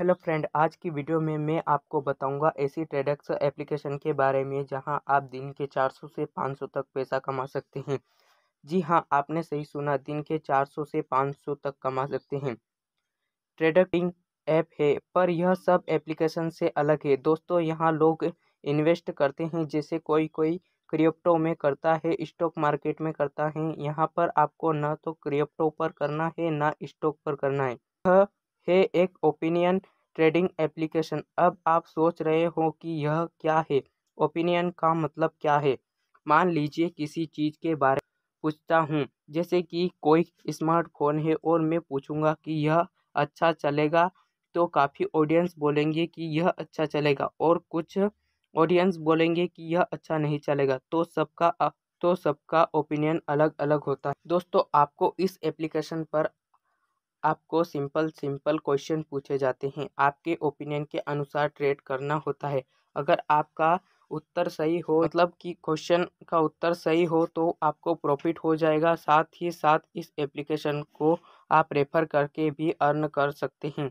hello friend आज की video में मैं आपको बताऊंगा ऐसी ट्रेडक्स एप्लीकेशन के बारे में जहां आप दिन के 400 से 500 तक पैसा कमा सकते हैं जी हां आपने सही सुना दिन के 400 से 500 तक कमा सकते हैं ट्रेडिंग ऐप है पर यह सब एप्लीकेशन से अलग है दोस्तों यहाँ लोग इन्वेस्ट करते हैं जैसे कोई कोई क्रिप्टो में करता है स्टॉक मार्केट में करता है यहाँ पर आपको न तो क्रिप्टो पर करना है ना स्टॉक पर करना है है एक ओपिनियन ट्रेडिंग एप्लीकेशन अब आप सोच रहे हो कि यह क्या है ओपिनियन का मतलब क्या है मान लीजिए किसी चीज़ के बारे में पूछता हूँ जैसे कि कोई स्मार्टफोन है और मैं पूछूँगा कि यह अच्छा चलेगा तो काफ़ी ऑडियंस बोलेंगे कि यह अच्छा चलेगा और कुछ ऑडियंस बोलेंगे कि यह अच्छा नहीं चलेगा तो सबका तो सबका ओपिनियन अलग अलग होता है दोस्तों आपको इस एप्लीकेशन पर आपको सिंपल सिंपल क्वेश्चन पूछे जाते हैं आपके ओपिनियन के अनुसार ट्रेड करना होता है अगर आपका उत्तर सही हो मतलब कि क्वेश्चन का उत्तर सही हो तो आपको प्रॉफिट हो जाएगा साथ ही साथ इस एप्लीकेशन को आप रेफ़र करके भी अर्न कर सकते हैं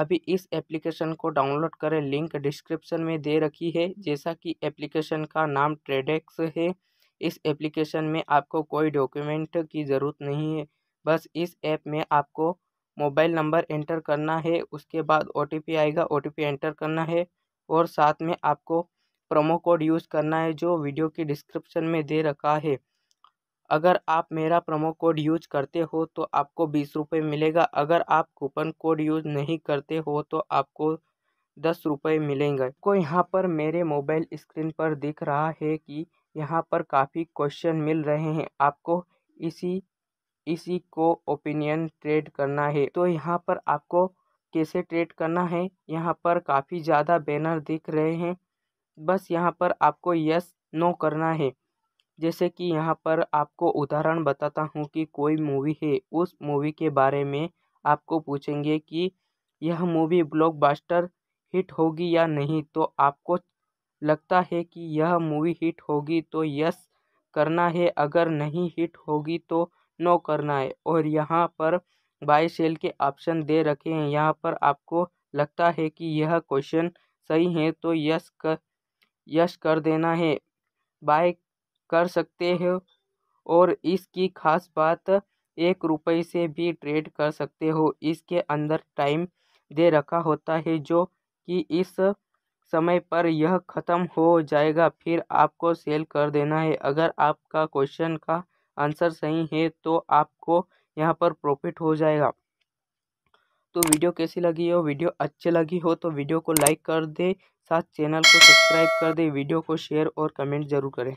अभी इस एप्लीकेशन को डाउनलोड करें लिंक डिस्क्रिप्शन में दे रखी है जैसा कि एप्लीकेशन का नाम ट्रेडेक्स है इस एप्लीकेशन में आपको कोई डॉक्यूमेंट की ज़रूरत नहीं है बस इस ऐप में आपको मोबाइल नंबर एंटर करना है उसके बाद ओ आएगा ओ एंटर करना है और साथ में आपको प्रोमो कोड यूज़ करना है जो वीडियो की डिस्क्रिप्शन में दे रखा है अगर आप मेरा प्रोमो कोड यूज करते हो तो आपको बीस रुपये मिलेगा अगर आप कूपन कोड यूज नहीं करते हो तो आपको दस रुपये मिलेंगे को यहाँ पर मेरे मोबाइल स्क्रीन पर दिख रहा है कि यहाँ पर काफ़ी क्वेश्चन मिल रहे हैं आपको इसी इसी को ओपिनियन ट्रेड करना है तो यहाँ पर आपको कैसे ट्रेड करना है यहाँ पर काफ़ी ज़्यादा बैनर दिख रहे हैं बस यहाँ पर आपको यस नो करना है जैसे कि यहाँ पर आपको उदाहरण बताता हूँ कि कोई मूवी है उस मूवी के बारे में आपको पूछेंगे कि यह मूवी ब्लॉकबस्टर हिट होगी या नहीं तो आपको लगता है कि यह मूवी हिट होगी तो यस करना है अगर नहीं हिट होगी तो नो करना है और यहाँ पर बाई सेल के ऑप्शन दे रखे हैं यहाँ पर आपको लगता है कि यह क्वेश्चन सही है तो यस कर यस कर देना है बाय कर सकते हो और इसकी खास बात एक रुपये से भी ट्रेड कर सकते हो इसके अंदर टाइम दे रखा होता है जो कि इस समय पर यह ख़त्म हो जाएगा फिर आपको सेल कर देना है अगर आपका क्वेश्चन का आंसर सही है तो आपको यहाँ पर प्रॉफिट हो जाएगा तो वीडियो कैसी लगी हो वीडियो अच्छी लगी हो तो वीडियो को लाइक कर दे साथ चैनल को सब्सक्राइब कर दे वीडियो को शेयर और कमेंट ज़रूर करें